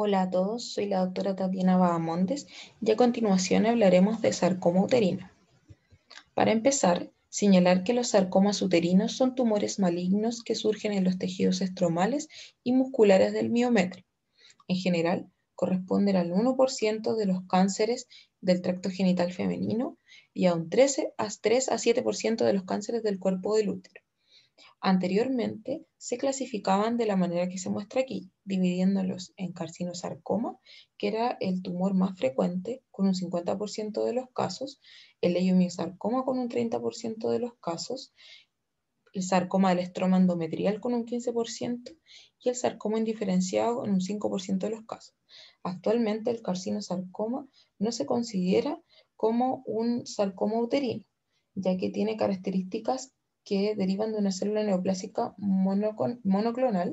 Hola a todos, soy la doctora Tatiana Bahamontes y a continuación hablaremos de sarcoma uterino. Para empezar, señalar que los sarcomas uterinos son tumores malignos que surgen en los tejidos estromales y musculares del miometrio. En general, corresponden al 1% de los cánceres del tracto genital femenino y a un 3 a 7% de los cánceres del cuerpo del útero. Anteriormente se clasificaban de la manera que se muestra aquí, dividiéndolos en carcinosarcoma, que era el tumor más frecuente con un 50% de los casos, el leiomiosarcoma con un 30% de los casos, el sarcoma del estroma endometrial con un 15% y el sarcoma indiferenciado con un 5% de los casos. Actualmente el carcinosarcoma no se considera como un sarcoma uterino, ya que tiene características que derivan de una célula neoplásica monoclonal,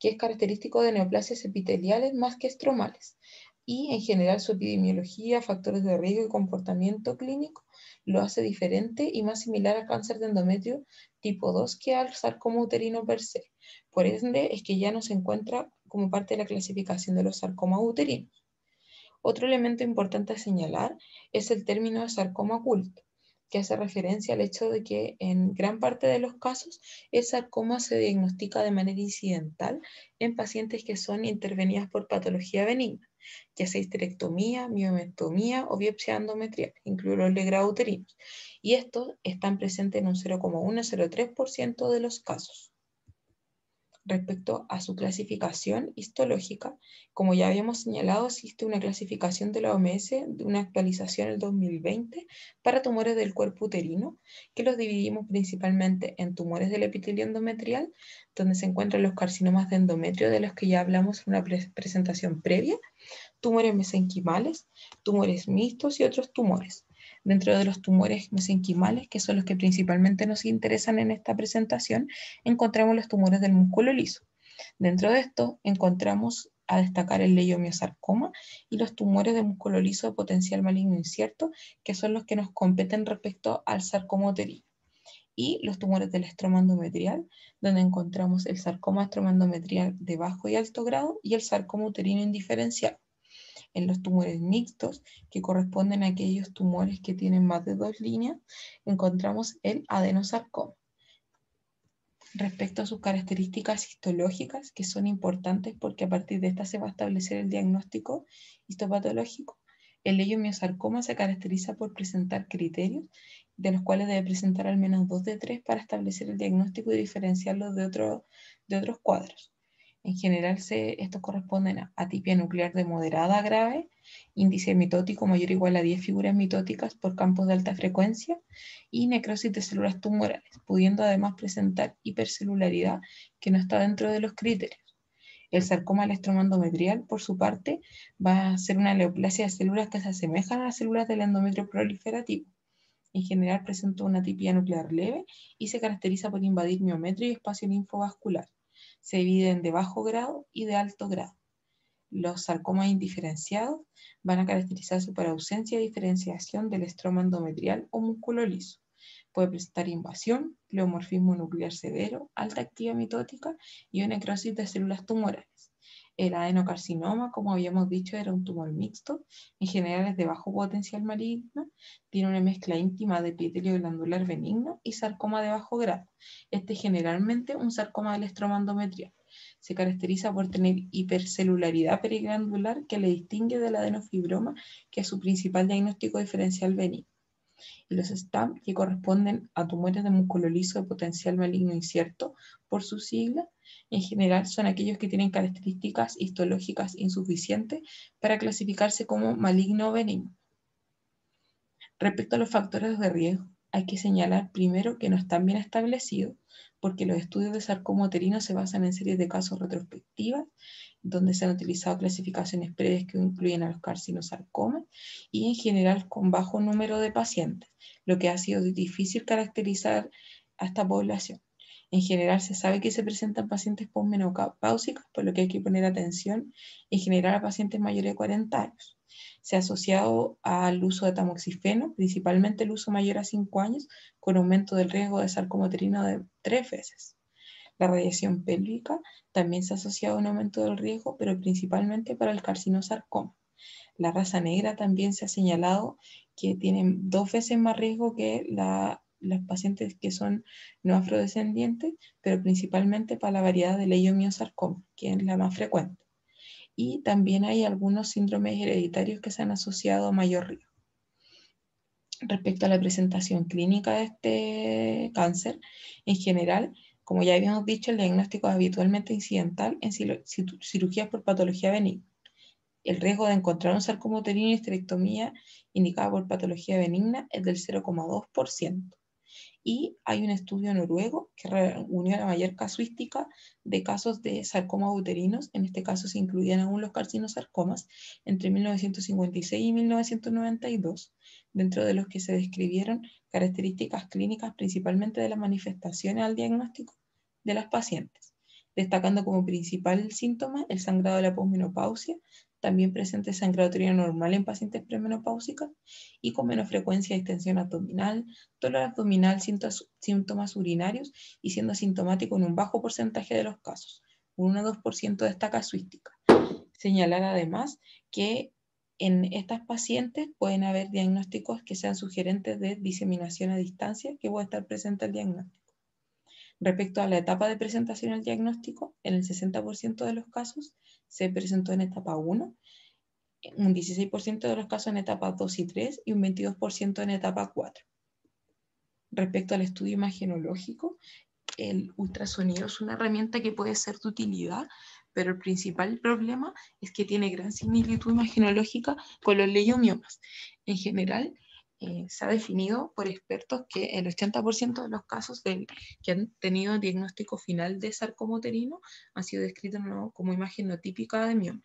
que es característico de neoplasias epiteliales más que estromales. Y en general su epidemiología, factores de riesgo y comportamiento clínico lo hace diferente y más similar al cáncer de endometrio tipo 2 que al sarcoma uterino per se. Por ende, es que ya no se encuentra como parte de la clasificación de los sarcomas uterinos. Otro elemento importante a señalar es el término sarcoma oculto, que hace referencia al hecho de que en gran parte de los casos el sarcoma se diagnostica de manera incidental en pacientes que son intervenidas por patología benigna, ya sea histerectomía, miomectomía o biopsia endometrial, incluidos los legrados uterinos, y estos están presentes en un 0,1-0,3% de los casos respecto a su clasificación histológica. Como ya habíamos señalado, existe una clasificación de la OMS de una actualización en el 2020 para tumores del cuerpo uterino, que los dividimos principalmente en tumores del epitelio endometrial, donde se encuentran los carcinomas de endometrio de los que ya hablamos en una presentación previa, tumores mesenquimales, tumores mixtos y otros tumores dentro de los tumores mesenquimales, que son los que principalmente nos interesan en esta presentación, encontramos los tumores del músculo liso. Dentro de esto encontramos a destacar el leiomiosarcoma y los tumores de músculo liso de potencial maligno incierto, que son los que nos competen respecto al sarcomoterino. Y los tumores del estromandometrial, donde encontramos el sarcoma estromandometrial de bajo y alto grado y el sarcoma uterino indiferencial en los tumores mixtos, que corresponden a aquellos tumores que tienen más de dos líneas, encontramos el adenosarcoma. Respecto a sus características histológicas, que son importantes porque a partir de estas se va a establecer el diagnóstico histopatológico, el leiomiosarcoma se caracteriza por presentar criterios, de los cuales debe presentar al menos dos de tres para establecer el diagnóstico y diferenciarlo de otros cuadros. En general, estos corresponden a atipia nuclear de moderada a grave, índice mitótico mayor o igual a 10 figuras mitóticas por campos de alta frecuencia y necrosis de células tumorales, pudiendo además presentar hipercelularidad que no está dentro de los criterios. El sarcoma estromandometrial, por su parte, va a ser una leoplasia de células que se asemejan a las células del endometrio proliferativo. En general presenta una atipia nuclear leve y se caracteriza por invadir miometrio y espacio linfovascular se dividen de bajo grado y de alto grado. Los sarcomas indiferenciados van a caracterizarse por ausencia de diferenciación del estroma endometrial o músculo liso. Puede presentar invasión, pleomorfismo nuclear severo, alta actividad mitótica y una necrosis de células tumorales. El adenocarcinoma, como habíamos dicho, era un tumor mixto, en general es de bajo potencial maligno, tiene una mezcla íntima de epitelio glandular benigno y sarcoma de bajo grado. Este es generalmente un sarcoma del estroma endometrial. Se caracteriza por tener hipercelularidad periglandular que le distingue del adenofibroma, que es su principal diagnóstico diferencial benigno y los STAM que corresponden a tumores de músculo liso de potencial maligno incierto, por su sigla, en general son aquellos que tienen características histológicas insuficientes para clasificarse como maligno o benigno. Respecto a los factores de riesgo, hay que señalar primero que no están bien establecidos, porque los estudios de sarcoma uterino se basan en series de casos retrospectivas, donde se han utilizado clasificaciones previas que incluyen a los carcinosarcomas y en general con bajo número de pacientes, lo que ha sido difícil caracterizar a esta población. En general se sabe que se presentan pacientes posmenopáusicos, por lo que hay que poner atención en general a pacientes mayores de 40 años. Se ha asociado al uso de tamoxifeno, principalmente el uso mayor a 5 años, con aumento del riesgo de sarcomoterina de 3 veces. La radiación pélvica también se ha asociado a un aumento del riesgo, pero principalmente para el carcinosarcoma. La raza negra también se ha señalado que tienen dos veces más riesgo que la, las pacientes que son no afrodescendientes, pero principalmente para la variedad del leiomiosarcoma, que es la más frecuente y también hay algunos síndromes hereditarios que se han asociado a mayor riesgo. Respecto a la presentación clínica de este cáncer, en general, como ya habíamos dicho, el diagnóstico es habitualmente incidental en cirugías por patología benigna. El riesgo de encontrar un sarcoma uterino y esterectomía indicada por patología benigna es del 0,2% y hay un estudio noruego que reunió la mayor casuística de casos de sarcoma uterinos, en este caso se incluían aún los carcinosarcomas, entre 1956 y 1992, dentro de los que se describieron características clínicas principalmente de las manifestaciones al diagnóstico de las pacientes, destacando como principal síntoma el sangrado de la posmenopausia, también presente sangrado uterino normal en pacientes premenopáusicas y con menos frecuencia de extensión abdominal, dolor abdominal, síntomas urinarios y siendo asintomático en un bajo porcentaje de los casos, un 1 2% de esta casuística. Señalar además que en estas pacientes pueden haber diagnósticos que sean sugerentes de diseminación a distancia, que puede estar presente el diagnóstico. Respecto a la etapa de presentación del diagnóstico, en el 60% de los casos se presentó en etapa 1, un 16% de los casos en etapa 2 y 3 y un 22% en etapa 4. Respecto al estudio imagenológico, el ultrasonido es una herramienta que puede ser de utilidad, pero el principal problema es que tiene gran similitud imagenológica con los leyomiomas. En general, eh, se ha definido por expertos que el 80% de los casos que han tenido diagnóstico final de sarcomoterino han sido descritos como imagen no típica de mioma.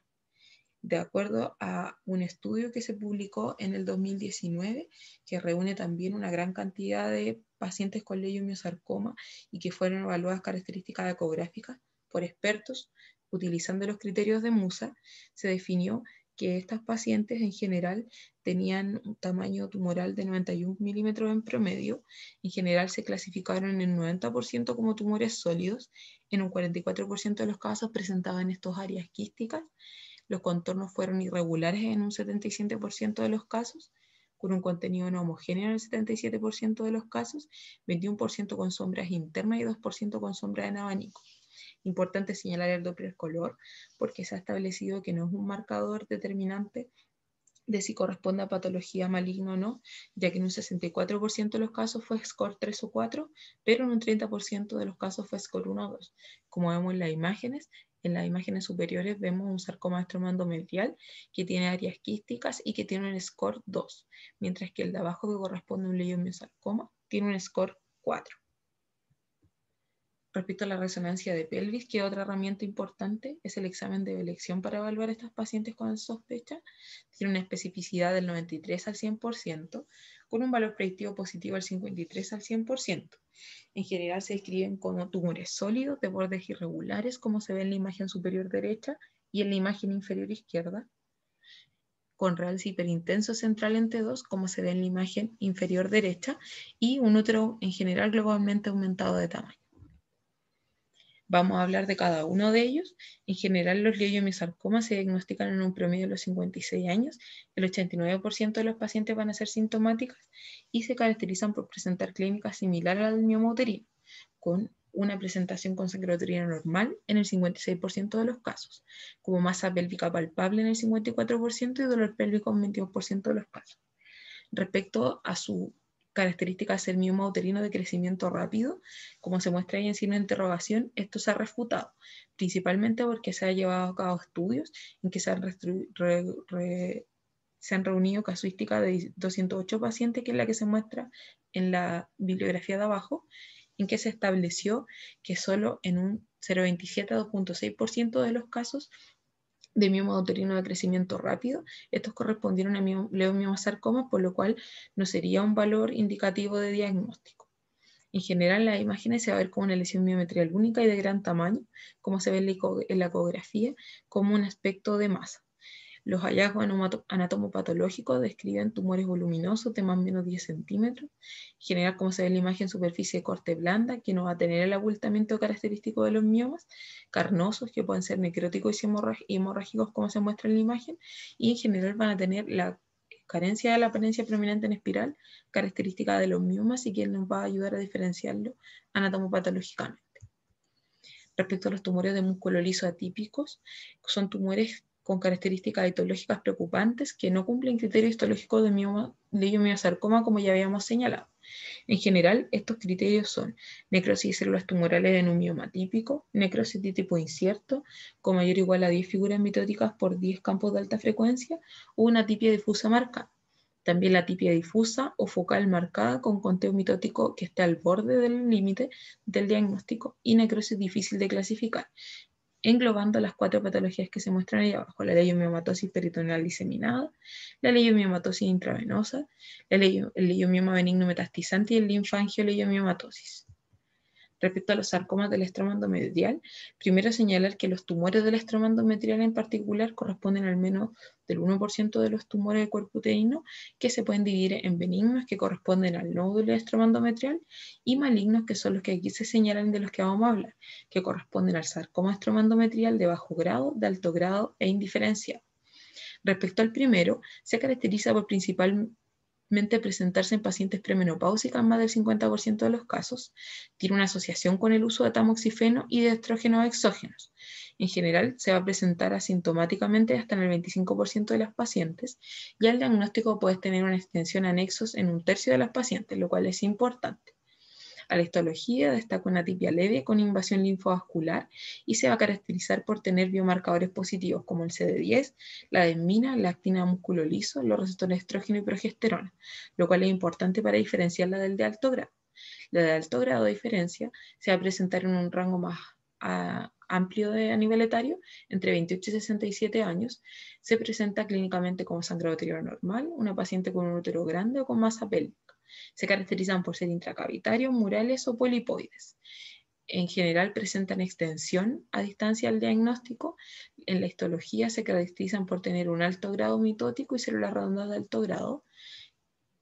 De acuerdo a un estudio que se publicó en el 2019, que reúne también una gran cantidad de pacientes con leiomiosarcoma y que fueron evaluadas características ecográficas por expertos, utilizando los criterios de MUSA, se definió que estas pacientes en general tenían un tamaño tumoral de 91 milímetros en promedio. En general se clasificaron en un 90% como tumores sólidos, en un 44% de los casos presentaban estas áreas quísticas, los contornos fueron irregulares en un 77% de los casos, con un contenido no homogéneo en el 77% de los casos, 21% con sombras internas y 2% con sombra en abanico. Importante señalar el doble color porque se ha establecido que no es un marcador determinante de si corresponde a patología maligna o no, ya que en un 64% de los casos fue score 3 o 4, pero en un 30% de los casos fue score 1 o 2. Como vemos en las imágenes, en las imágenes superiores vemos un sarcoma medial que tiene áreas quísticas y que tiene un score 2, mientras que el de abajo que corresponde a un leiomiosarcoma tiene un score 4. Respecto a la resonancia de pelvis, que otra herramienta importante es el examen de elección para evaluar a estos pacientes con sospecha. Tiene una especificidad del 93 al 100%, con un valor predictivo positivo del 53 al 100%. En general se describen como tumores sólidos de bordes irregulares, como se ve en la imagen superior derecha y en la imagen inferior izquierda, con real hiperintenso central en T2, como se ve en la imagen inferior derecha, y un útero en general globalmente aumentado de tamaño. Vamos a hablar de cada uno de ellos. En general, los sarcomas se diagnostican en un promedio de los 56 años. El 89% de los pacientes van a ser sintomáticos y se caracterizan por presentar clínica similar a la uterino, con una presentación con sangre uterina normal en el 56% de los casos, como masa pélvica palpable en el 54% y dolor pélvico en el 22% de los casos. Respecto a su características del mioma uterino de crecimiento rápido, como se muestra ahí en signo de interrogación, esto se ha refutado, principalmente porque se han llevado a cabo estudios en que se han, reunido casuísticas de 208 pacientes, que es la que se muestra en la bibliografía de abajo, en que se estableció que solo en un 0,27 a 2,6% de los casos de mioma uterino de crecimiento rápido, estos correspondieron a sarcomas, por lo cual no sería un valor indicativo de diagnóstico. En general, la imágenes se va a ver como una lesión miometrial única y de gran tamaño, como se ve en la ecografía, como un aspecto de masa. Los hallazgos anatomopatológicos describen tumores voluminosos de más o menos 10 centímetros, en general como se ve en la imagen superficie de corte blanda, que no va a tener el abultamiento característico de los miomas, carnosos que pueden ser necróticos y hemorrágicos como se muestra en la imagen, y en general van a tener la carencia de la apariencia prominente en espiral, característica de los miomas y que nos va a ayudar a diferenciarlo anatomopatológicamente respecto a los tumores de músculo liso atípicos, son tumores con características etológicas preocupantes que no cumplen criterios histológicos de, mioma, de miomasarcoma, como ya habíamos señalado. En general, estos criterios son necrosis de células tumorales en un mioma típico, necrosis de tipo incierto, con mayor o igual a 10 figuras mitóticas por 10 campos de alta frecuencia, o una tipia difusa marcada. También la tipia difusa o focal marcada con conteo mitótico que está al borde del límite del diagnóstico y necrosis difícil de clasificar, englobando las cuatro patologías que se muestran ahí abajo, la leiomiomatosis peritoneal diseminada, la leiomiomatosis intravenosa, la leiomioma benigno metastizante y el leiomiomatosis. Respecto a los sarcomas del estromandometrial, primero señalar que los tumores del estromandometrial en particular corresponden al menos del 1% de los tumores de cuerpo uterino, que se pueden dividir en benignos, que corresponden al nódulo del y malignos, que son los que aquí se señalan de los que vamos a hablar, que corresponden al sarcoma estromandometrial de bajo grado, de alto grado e indiferenciado. Respecto al primero, se caracteriza por principal, presentarse en pacientes premenopáusicas más del 50% de los casos. Tiene una asociación con el uso de tamoxifeno y de estrógenos exógenos. En general, se va a presentar asintomáticamente hasta en el 25% de las pacientes y al diagnóstico puedes tener una extensión anexos en un tercio de las pacientes, lo cual es importante. A la histología destaca una tipia leve con invasión linfovascular y se va a caracterizar por tener biomarcadores positivos como el CD10, la desmina, la actina músculo liso, los receptores de estrógeno y progesterona, lo cual es importante para diferenciarla del de alto grado. La de alto grado de diferencia se va a presentar en un rango más amplio de, a nivel etario, entre 28 y 67 años, se presenta clínicamente como sangrado normal, una paciente con un útero grande o con más pélvica se caracterizan por ser intracavitarios, murales o polipoides. En general presentan extensión a distancia del diagnóstico. En la histología se caracterizan por tener un alto grado mitótico y células redondas de alto grado.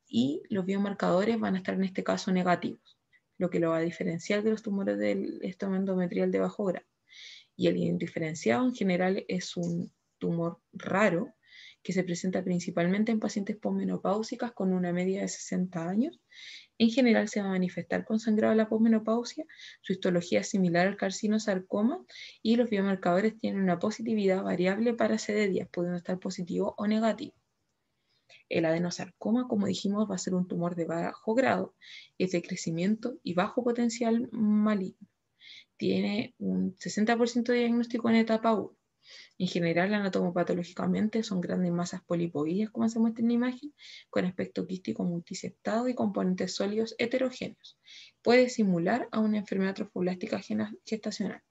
Y los biomarcadores van a estar en este caso negativos, lo que lo va a diferenciar de los tumores del estómago endometrial de bajo grado. Y el indiferenciado en general es un tumor raro que se presenta principalmente en pacientes posmenopáusicas con una media de 60 años. En general se va a manifestar con sangrado a la posmenopausia, su histología es similar al sarcoma y los biomarcadores tienen una positividad variable para CD10, pudiendo estar positivo o negativo. El adenosarcoma, como dijimos, va a ser un tumor de bajo grado, es de crecimiento y bajo potencial maligno. Tiene un 60% de diagnóstico en etapa 1 en general, anatomopatológicamente son grandes masas polipoides, como se muestra en la imagen, con aspecto quístico multisectado y componentes sólidos heterogéneos. Puede simular a una enfermedad trofoblástica gestacional.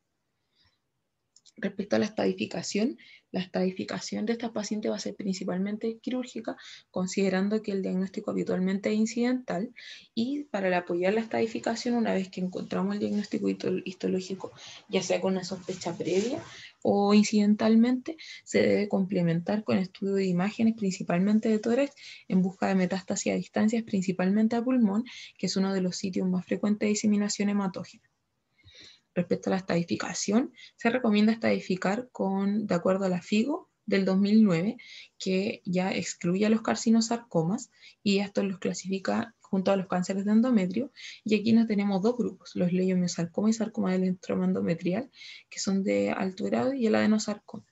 Respecto a la estadificación, la estadificación de esta paciente va a ser principalmente quirúrgica, considerando que el diagnóstico habitualmente es incidental y para apoyar la estadificación, una vez que encontramos el diagnóstico histológico, ya sea con una sospecha previa o incidentalmente se debe complementar con estudio de imágenes principalmente de tórax en busca de metástasis a distancias principalmente a pulmón, que es uno de los sitios más frecuentes de diseminación hematógena. Respecto a la estadificación, se recomienda estadificar con, de acuerdo a la FIGO del 2009, que ya excluye a los carcinosarcomas y estos los clasifica junto a los cánceres de endometrio. Y aquí nos tenemos dos grupos, los leiomiosarcoma y sarcoma del endometrial, que son de alto grado, y el adenosarcoma.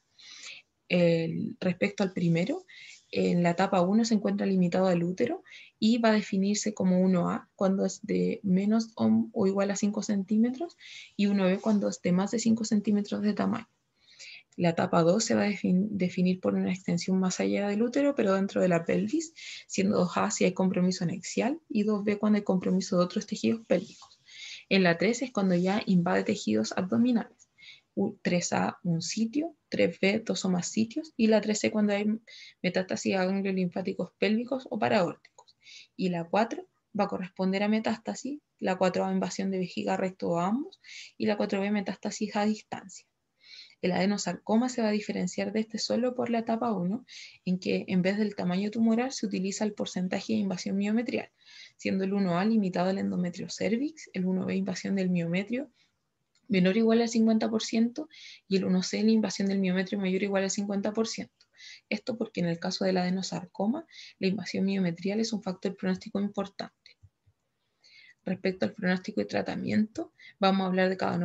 respecto al primero, en la etapa 1 se encuentra limitado al útero y va a definirse como 1A cuando es de menos o igual a 5 centímetros y 1B cuando es de más de 5 centímetros de tamaño. La etapa 2 se va a definir por una extensión más allá del útero, pero dentro de la pelvis, siendo 2A si hay compromiso anexial y 2B cuando hay compromiso de otros tejidos pélvicos. En la 3 es cuando ya invade tejidos abdominales. 3A un sitio, 3B dos o más sitios y la 3C cuando hay metástasis a ganglios linfáticos pélvicos o paraórticos. Y la 4 va a corresponder a metástasis, la 4A invasión de vejiga recto o ambos y la 4B metástasis a distancia. El adenosarcoma se va a diferenciar de este solo por la etapa 1, en que en vez del tamaño tumoral se utiliza el porcentaje de invasión miometrial, siendo el 1A limitado al endometrio cervix, el 1B invasión del miometrio menor o igual al 50% y el 1C la invasión del miometrio mayor o igual al 50%. Esto porque en el caso del adenosarcoma, la invasión miometrial es un factor pronóstico importante respecto al pronóstico y tratamiento. Vamos a hablar de cada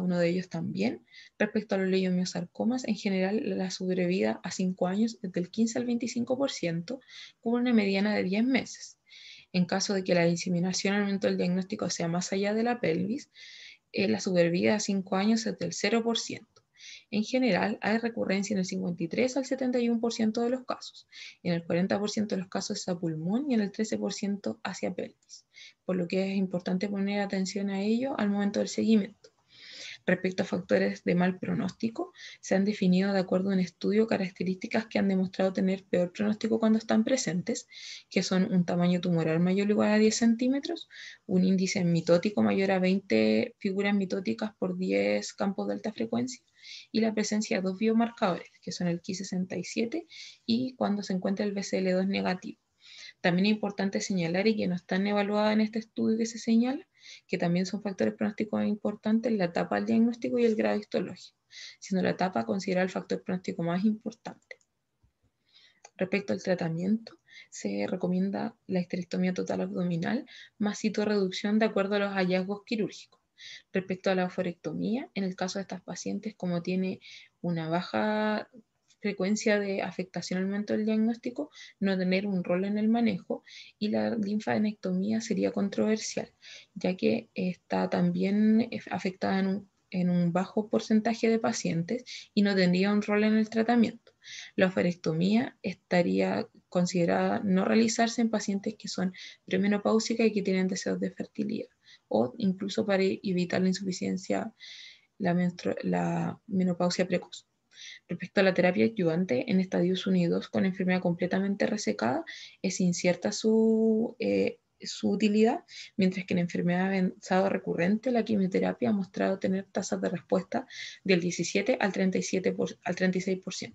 uno, de ellos también. Respecto a los leiomiosarcomas, en general la sobrevida a 5 años es del 15 al 25%, con una mediana de 10 meses. En caso de que la diseminación al momento del diagnóstico sea más allá de la pelvis, eh, la sobrevida a 5 años es del 0%. En general, hay recurrencia en el 53 al 71% de los casos, en el 40% de los casos es a pulmón y en el 13% hacia pelvis, por lo que es importante poner atención a ello al momento del seguimiento. Respecto a factores de mal pronóstico, se han definido de acuerdo a un estudio características que han demostrado tener peor pronóstico cuando están presentes, que son un tamaño tumoral mayor o igual a 10 centímetros, un índice mitótico mayor a 20 figuras mitóticas por 10 campos de alta frecuencia y la presencia de dos biomarcadores, que son el Ki67 y cuando se encuentra el BCL2 negativo. También es importante señalar y que no están evaluadas en este estudio que se señala, que también son factores pronósticos importantes la etapa del diagnóstico y el grado histológico, siendo la etapa considerada el factor pronóstico más importante. Respecto al tratamiento, se recomienda la histerectomía total abdominal más citoreducción de acuerdo a los hallazgos quirúrgicos. Respecto a la oforectomía en el caso de estas pacientes, como tiene una baja frecuencia de afectación al momento del diagnóstico, no tener un rol en el manejo y la linfadenectomía sería controversial, ya que está también eh, afectada en un, bajo porcentaje de pacientes y no tendría un rol en el tratamiento. La oferectomía estaría considerada no realizarse en pacientes que son premenopáusicas y que tienen deseos de fertilidad o incluso para evitar la insuficiencia, la menopausia precoz. Respecto a la terapia ayudante, en Estados Unidos, con enfermedad completamente resecada, es incierta eh, su, utilidad, mientras que en enfermedad avanzada recurrente la quimioterapia ha mostrado tener tasas de respuesta del 17 al, 37 al 36%.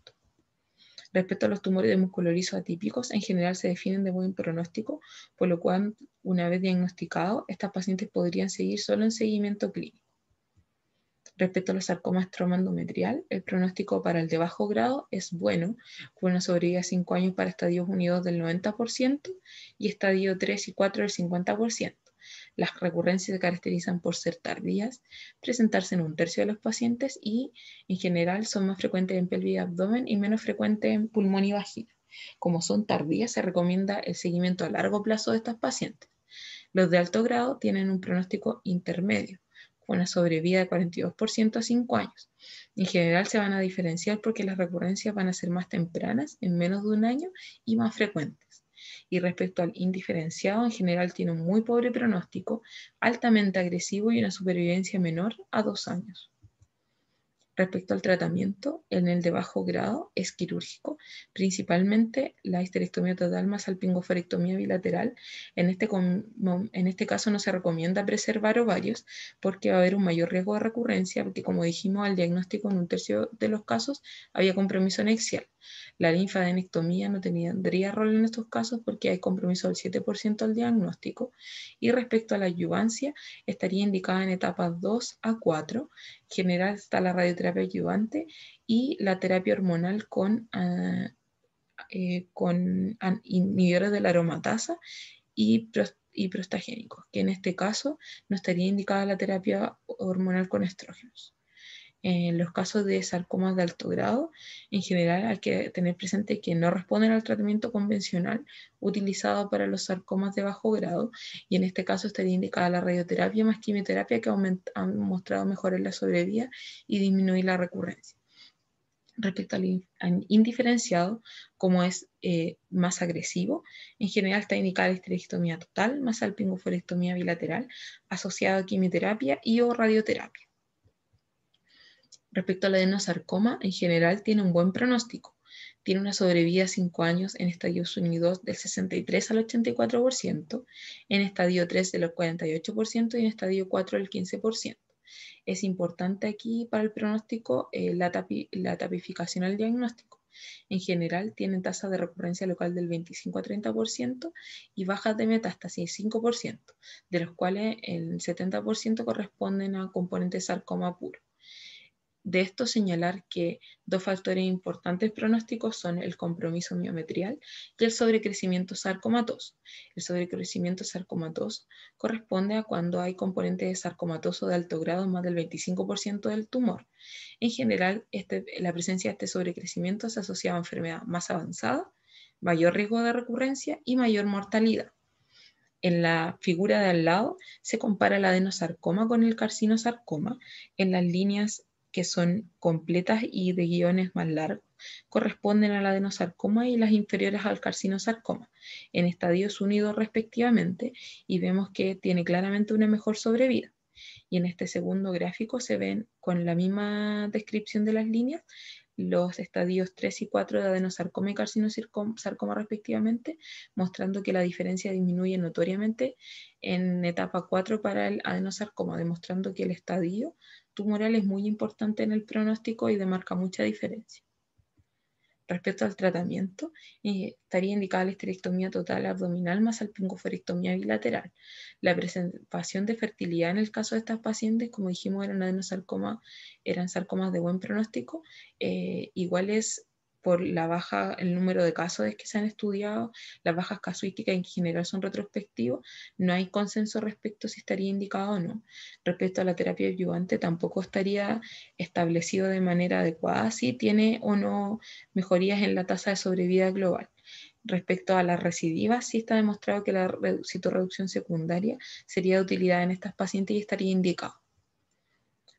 Respecto a los tumores de músculo atípicos, en general se definen de buen pronóstico, por lo cual, una vez diagnosticado, estas pacientes podrían seguir solo en seguimiento clínico. Respecto a los sarcomas estroma el pronóstico para el de bajo grado es bueno, con una sobrevida de 5 años para estadios unidos del 90% y estadio 3 y 4 del 50%. Las recurrencias se caracterizan por ser tardías, presentarse en un tercio de los pacientes y, en general, son más frecuentes en pelvis y abdomen y menos frecuentes en pulmón y vagina. Como son tardías, se recomienda el seguimiento a largo plazo de estas pacientes. Los de alto grado tienen un pronóstico intermedio una sobrevida de 42% a 5 años. En general se van a diferenciar porque las recurrencias van a ser más tempranas, en menos de un año, y más frecuentes. Y respecto al indiferenciado, en general tiene un muy pobre pronóstico, altamente agresivo y una supervivencia menor a 2 años. Respecto al tratamiento, en el de bajo grado es quirúrgico, principalmente la histerectomía total más pingoferectomía bilateral. En este, en este caso no se recomienda preservar ovarios porque va a haber un mayor riesgo de recurrencia, porque como dijimos al diagnóstico en un tercio de los casos había compromiso anexial. La linfadenectomía no tendría rol en estos casos porque hay compromiso del 7% al diagnóstico y respecto a la ayuvancia, estaría indicada en etapas 2 a 4. general está la radioterapia ayuvante y la terapia hormonal con, ah, eh, inhibidores de la aromatasa y y prostagénicos, que en este caso no estaría indicada la terapia hormonal con estrógenos. En los casos de sarcomas de alto grado, en general hay que tener presente que no responden al tratamiento convencional utilizado para los sarcomas de bajo grado y en este caso estaría indicada la radioterapia más quimioterapia que han mostrado en la sobrevida y disminuir la recurrencia respecto al indiferenciado, como es eh, más agresivo. En general está indicada la total, más alpingoforectomía bilateral, asociada a quimioterapia y o radioterapia. Respecto al adenosarcoma, en general tiene un buen pronóstico. Tiene una sobrevida a 5 años en estadios unidos 2 del 63 al 84%, en estadio 3 del 48% y en estadio 4 del 15%. Es importante aquí para el pronóstico eh, la, tapificación al diagnóstico. En general tiene tasa de recurrencia local del 25 a 30% y bajas de metástasis 5%, de los cuales el 70% corresponden a componentes sarcoma puro. De esto señalar que dos factores importantes pronósticos son el compromiso miometrial y el sobrecrecimiento sarcomatoso. El sobrecrecimiento sarcomatoso corresponde a cuando hay componente de sarcomatoso de alto grado más del 25% del tumor. En general, este, la presencia de este sobrecrecimiento se asocia a enfermedad más avanzada, mayor riesgo de recurrencia y mayor mortalidad. En la figura de al lado se compara el adenosarcoma con el carcinosarcoma en las líneas que son completas y de guiones más largos corresponden al adenosarcoma y las inferiores al carcinosarcoma, en estadios unidos respectivamente, y vemos que tiene claramente una mejor sobrevida. Y en este segundo gráfico se ven con la misma descripción de las líneas los estadios 3 y 4 de adenosarcoma y carcinosarcoma respectivamente, mostrando que la diferencia disminuye notoriamente en etapa 4 para el adenosarcoma, demostrando que el estadio tumoral es muy importante en el pronóstico y demarca mucha diferencia. Respecto al tratamiento, eh, estaría indicada la esterectomía total abdominal más alpingoforectomía bilateral. La presentación de fertilidad en el caso de estas pacientes, como dijimos, eran adenosarcoma, eran sarcomas de buen pronóstico, eh, igual es por la baja, el número de casos que se han estudiado, las bajas casuísticas en general son retrospectivos, no hay consenso respecto si estaría indicado o no. Respecto a la terapia ayudante, tampoco estaría establecido de manera adecuada si tiene o no mejorías en la tasa de sobrevida global. Respecto a las recidivas, sí está demostrado que la citorreducción secundaria sería de utilidad en estas pacientes y estaría indicado.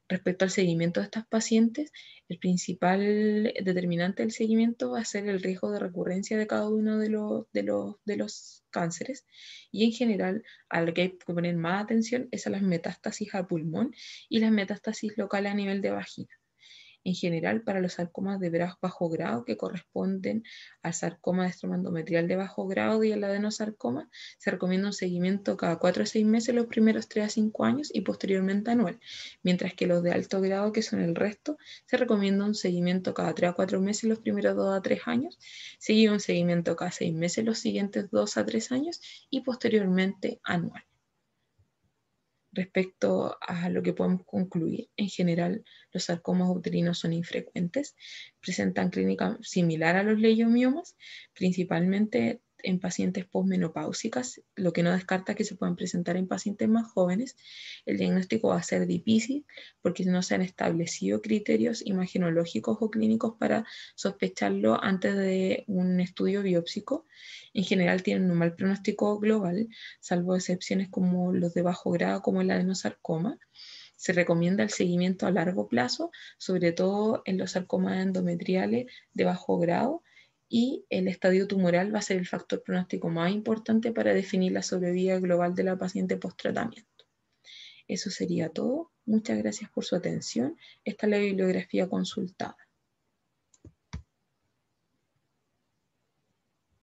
Respecto al seguimiento de estas pacientes, el principal determinante del seguimiento va a ser el riesgo de recurrencia de cada uno de, los, los, de los cánceres y en general al que hay que poner más atención es a las metástasis a pulmón y las metástasis locales a nivel de vagina en general para los sarcomas de bajo grado que corresponden al sarcoma de estromandometrial de bajo grado y al adenosarcoma, se recomienda un seguimiento cada 4 a 6 meses los primeros 3 a 5 años y posteriormente anual, mientras que los de alto grado, que son el resto, se recomienda un seguimiento cada 3 a 4 meses los primeros 2 a 3 años, seguido un seguimiento cada 6 meses los siguientes 2 a 3 años y posteriormente anual. Respecto a lo que podemos concluir, en general los sarcomas uterinos son infrecuentes, presentan clínica similar a los leiomiomas, principalmente en pacientes posmenopáusicas, lo que no descarta que se puedan presentar en pacientes más jóvenes. El diagnóstico va a ser difícil porque no se han establecido criterios imaginológicos o clínicos para sospecharlo antes de un estudio biópsico. En general tienen un mal pronóstico global, salvo excepciones como los de bajo grado, como el adenosarcoma se recomienda el seguimiento a largo plazo, sobre todo en los sarcomas endometriales de bajo grado, y el estadio tumoral va a ser el factor pronóstico más importante para definir la sobrevida global de la paciente post-tratamiento. Eso sería todo. Muchas gracias por su atención. Esta es la bibliografía consultada.